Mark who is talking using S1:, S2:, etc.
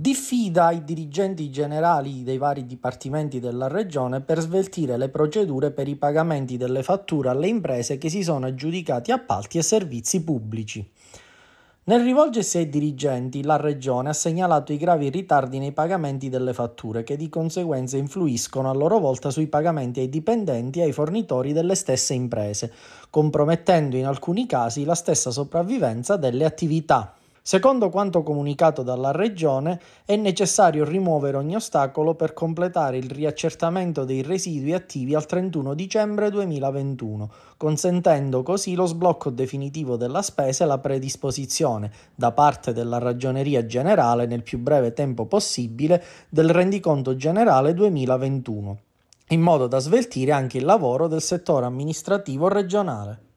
S1: diffida i dirigenti generali dei vari dipartimenti della regione per sveltire le procedure per i pagamenti delle fatture alle imprese che si sono aggiudicati appalti e servizi pubblici. Nel rivolgersi ai dirigenti, la Regione ha segnalato i gravi ritardi nei pagamenti delle fatture che di conseguenza influiscono a loro volta sui pagamenti ai dipendenti e ai fornitori delle stesse imprese, compromettendo in alcuni casi la stessa sopravvivenza delle attività. Secondo quanto comunicato dalla Regione, è necessario rimuovere ogni ostacolo per completare il riaccertamento dei residui attivi al 31 dicembre 2021, consentendo così lo sblocco definitivo della spesa e la predisposizione, da parte della Ragioneria Generale nel più breve tempo possibile, del rendiconto generale 2021, in modo da sveltire anche il lavoro del settore amministrativo regionale.